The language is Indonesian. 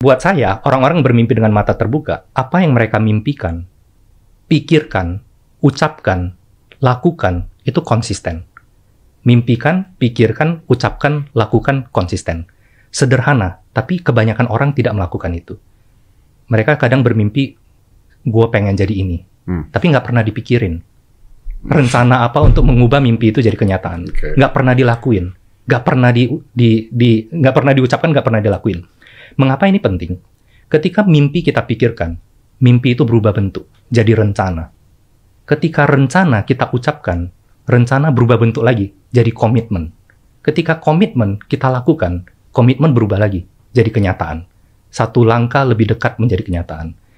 buat saya, orang-orang bermimpi dengan mata terbuka, apa yang mereka mimpikan, pikirkan, ucapkan, lakukan, itu konsisten. Mimpikan, pikirkan, ucapkan, lakukan konsisten. Sederhana, tapi kebanyakan orang tidak melakukan itu. Mereka kadang bermimpi, gue pengen jadi ini, hmm. tapi nggak pernah dipikirin. Rencana apa untuk mengubah mimpi itu jadi kenyataan? Okay. Nggak pernah dilakuin, nggak pernah di, di, di nggak pernah diucapkan, nggak pernah dilakuin Mengapa ini penting? Ketika mimpi kita pikirkan, mimpi itu berubah bentuk, jadi rencana. Ketika rencana kita ucapkan, rencana berubah bentuk lagi, jadi komitmen. Ketika komitmen kita lakukan, komitmen berubah lagi, jadi kenyataan. Satu langkah lebih dekat menjadi kenyataan.